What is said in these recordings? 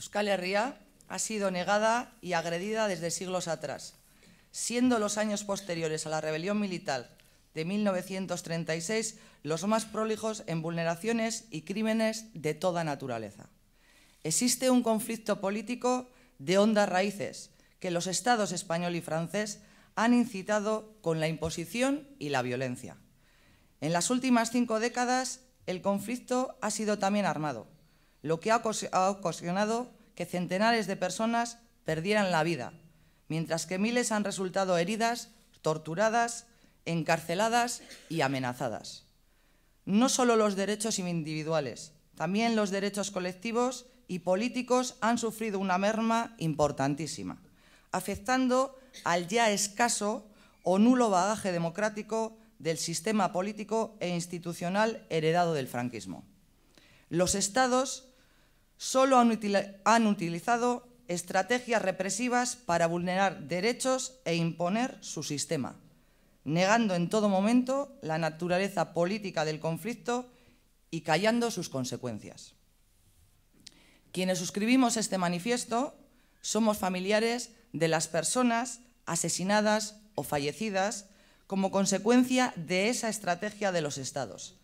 Euskal Herria ha sido negada y agredida desde siglos atrás, siendo los años posteriores a la rebelión militar de 1936 los más prolijos en vulneraciones y crímenes de toda naturaleza. Existe un conflicto político de hondas raíces que los estados español y francés han incitado con la imposición y la violencia. En las últimas cinco décadas, el conflicto ha sido también armado lo que ha ocasionado que centenares de personas perdieran la vida, mientras que miles han resultado heridas, torturadas, encarceladas y amenazadas. No solo los derechos individuales, también los derechos colectivos y políticos han sufrido una merma importantísima, afectando al ya escaso o nulo bagaje democrático del sistema político e institucional heredado del franquismo. Los estados solo han, utilizado estrategias represivas para vulnerar derechos e imponer su sistema, negando en todo momento la naturaleza política del conflicto y callando sus consecuencias. Quienes suscribimos este manifiesto somos familiares de las personas asesinadas o fallecidas como consecuencia de esa estrategia de los Estados,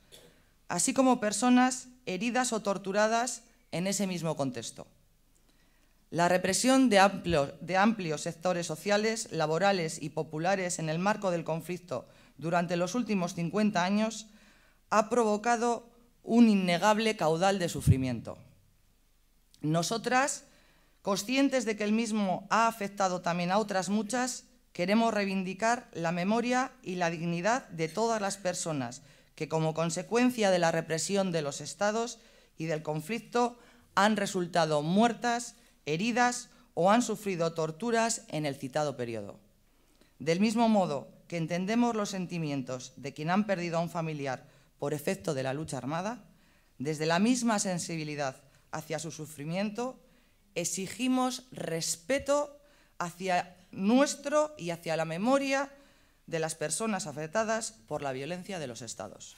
así como personas heridas o torturadas en ese mismo contexto. La represión de, amplios sectores sociales, laborales y populares en el marco del conflicto durante los últimos 50 años ha provocado un innegable caudal de sufrimiento. Nosotras, conscientes de que el mismo ha afectado también a otras muchas, queremos reivindicar la memoria y la dignidad de todas las personas que, como consecuencia de la represión de los estados, y del conflicto han resultado muertas, heridas o han sufrido torturas en el citado periodo. Del mismo modo que entendemos los sentimientos de quien han perdido a un familiar por efecto de la lucha armada, desde la misma sensibilidad hacia su sufrimiento, exigimos respeto hacia nuestro y hacia la memoria de las personas afectadas por la violencia de los estados.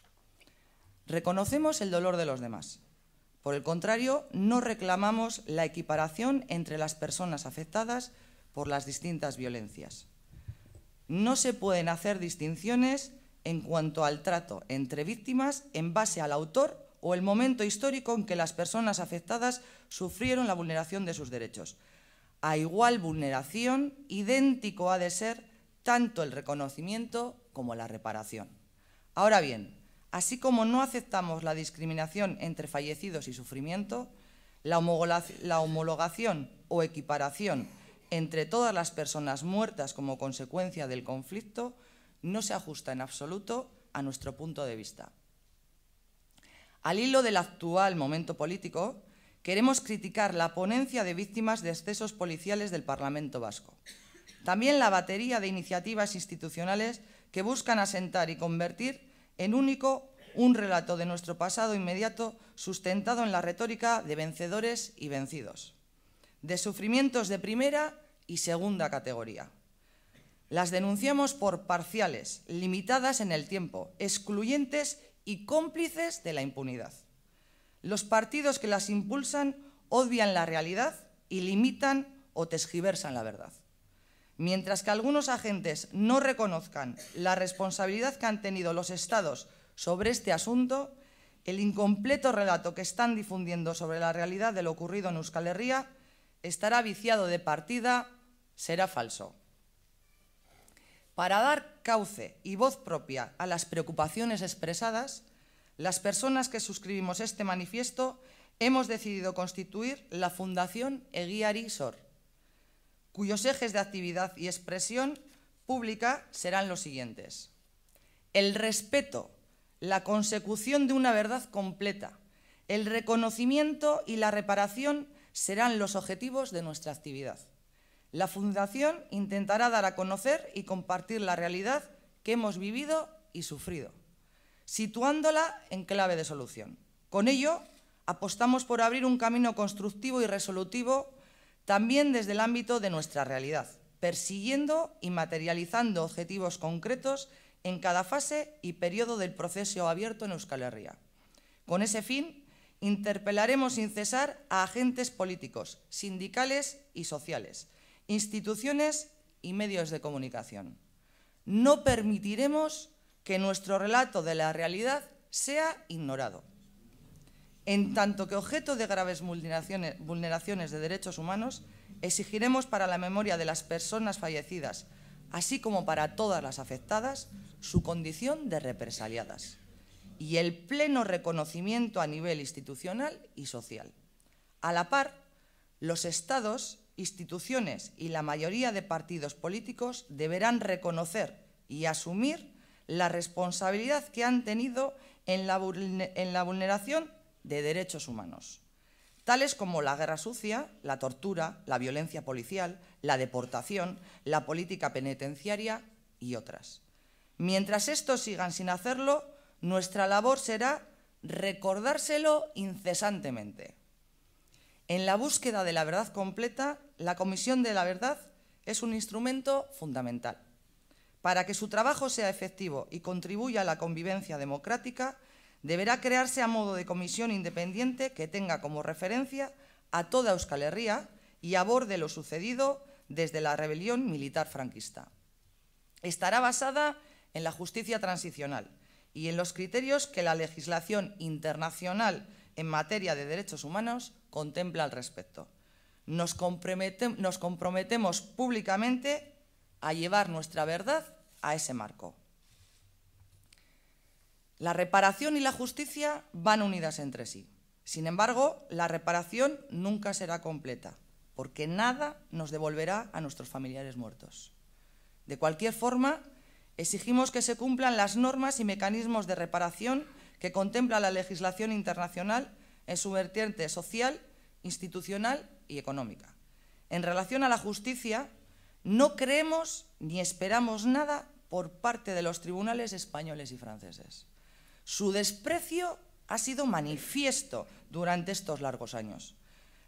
Reconocemos el dolor de los demás, por el contrario, no reclamamos la equiparación entre las personas afectadas por las distintas violencias. No se pueden hacer distinciones en cuanto al trato entre víctimas en base al autor o el momento histórico en que las personas afectadas sufrieron la vulneración de sus derechos. A igual vulneración, idéntico ha de ser tanto el reconocimiento como la reparación. Ahora bien, Así como no aceptamos la discriminación entre fallecidos y sufrimiento, la, homologación o equiparación entre todas las personas muertas como consecuencia del conflicto no se ajusta en absoluto a nuestro punto de vista. Al hilo del actual momento político, queremos criticar la ponencia de víctimas de excesos policiales del Parlamento Vasco. También la batería de iniciativas institucionales que buscan asentar y convertir en único un relato de nuestro pasado inmediato sustentado en la retórica de vencedores y vencidos, de sufrimientos de primera y segunda categoría. Las denunciamos por parciales, limitadas en el tiempo, excluyentes y cómplices de la impunidad. Los partidos que las impulsan odian la realidad y limitan o desgiversan la verdad. Mientras que algunos agentes no reconozcan la responsabilidad que han tenido los Estados sobre este asunto, el incompleto relato que están difundiendo sobre la realidad de lo ocurrido en Euskal Herria estará viciado de partida, será falso. Para dar cauce y voz propia a las preocupaciones expresadas, las personas que suscribimos este manifiesto hemos decidido constituir la Fundación Eguiari Sor cuyos ejes de actividad y expresión pública serán los siguientes. El respeto, la consecución de una verdad completa, el reconocimiento y la reparación serán los objetivos de nuestra actividad. La Fundación intentará dar a conocer y compartir la realidad que hemos vivido y sufrido, situándola en clave de solución. Con ello, apostamos por abrir un camino constructivo y resolutivo también desde el ámbito de nuestra realidad, persiguiendo y materializando objetivos concretos en cada fase y periodo del proceso abierto en Euskal Herria. Con ese fin, interpelaremos sin cesar a agentes políticos, sindicales y sociales, instituciones y medios de comunicación. No permitiremos que nuestro relato de la realidad sea ignorado en tanto que objeto de graves vulneraciones de derechos humanos, exigiremos para la memoria de las personas fallecidas, así como para todas las afectadas, su condición de represaliadas y el pleno reconocimiento a nivel institucional y social. A la par, los Estados, instituciones y la mayoría de partidos políticos deberán reconocer y asumir la responsabilidad que han tenido en la, vulneración de derechos humanos, tales como la guerra sucia, la tortura, la violencia policial, la deportación, la política penitenciaria y otras. Mientras estos sigan sin hacerlo, nuestra labor será recordárselo incesantemente. En la búsqueda de la verdad completa, la Comisión de la Verdad es un instrumento fundamental. Para que su trabajo sea efectivo y contribuya a la convivencia democrática, deberá crearse a modo de comisión independiente que tenga como referencia a toda Euskal Herria y aborde lo sucedido desde la rebelión militar franquista. Estará basada en la justicia transicional y en los criterios que la legislación internacional en materia de derechos humanos contempla al respecto. Nos, nos comprometemos públicamente a llevar nuestra verdad a ese marco. La reparación y la justicia van unidas entre sí. Sin embargo, la reparación nunca será completa, porque nada nos devolverá a nuestros familiares muertos. De cualquier forma, exigimos que se cumplan las normas y mecanismos de reparación que contempla la legislación internacional en su vertiente social, institucional y económica. En relación a la justicia, no creemos ni esperamos nada por parte de los tribunales españoles y franceses. Su desprecio ha sido manifiesto durante estos largos años.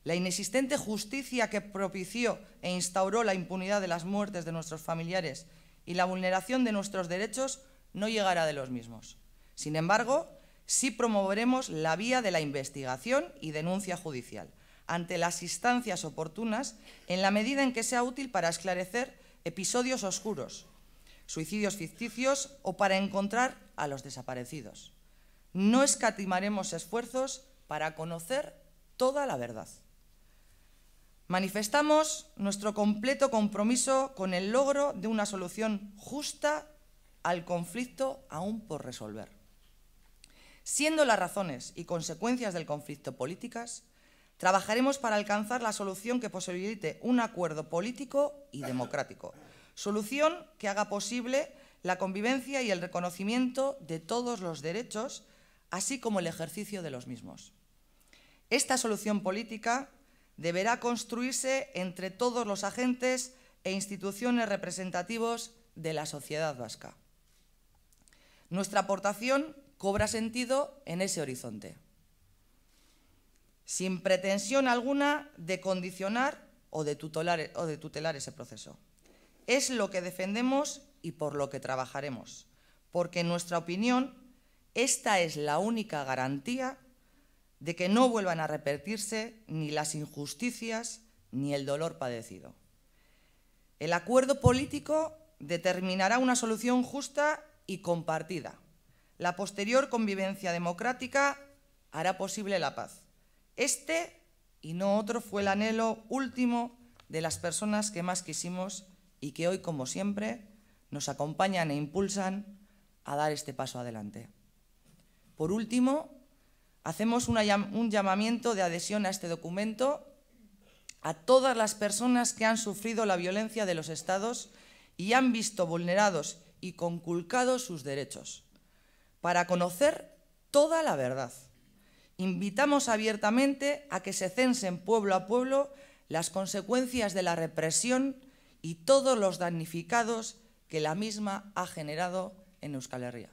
La inexistente justicia que propició e instauró la impunidad de las muertes de nuestros familiares y la vulneración de nuestros derechos no llegará de los mismos. Sin embargo, sí promoveremos la vía de la investigación y denuncia judicial ante las instancias oportunas en la medida en que sea útil para esclarecer episodios oscuros suicidios ficticios o para encontrar a los desaparecidos. No escatimaremos esfuerzos para conocer toda la verdad. Manifestamos nuestro completo compromiso con el logro de una solución justa al conflicto aún por resolver. Siendo las razones y consecuencias del conflicto políticas, trabajaremos para alcanzar la solución que posibilite un acuerdo político y democrático Solución que haga posible la convivencia y el reconocimiento de todos los derechos, así como el ejercicio de los mismos. Esta solución política deberá construirse entre todos los agentes e instituciones representativos de la sociedad vasca. Nuestra aportación cobra sentido en ese horizonte, sin pretensión alguna de condicionar o de tutelar, o de tutelar ese proceso. Es lo que defendemos y por lo que trabajaremos, porque en nuestra opinión esta es la única garantía de que no vuelvan a repetirse ni las injusticias ni el dolor padecido. El acuerdo político determinará una solución justa y compartida. La posterior convivencia democrática hará posible la paz. Este y no otro fue el anhelo último de las personas que más quisimos y que hoy, como siempre, nos acompañan e impulsan a dar este paso adelante. Por último, hacemos un llamamiento de adhesión a este documento a todas las personas que han sufrido la violencia de los estados y han visto vulnerados y conculcados sus derechos, para conocer toda la verdad. Invitamos abiertamente a que se censen pueblo a pueblo las consecuencias de la represión y todos los damnificados que la misma ha generado en Euskal Herria.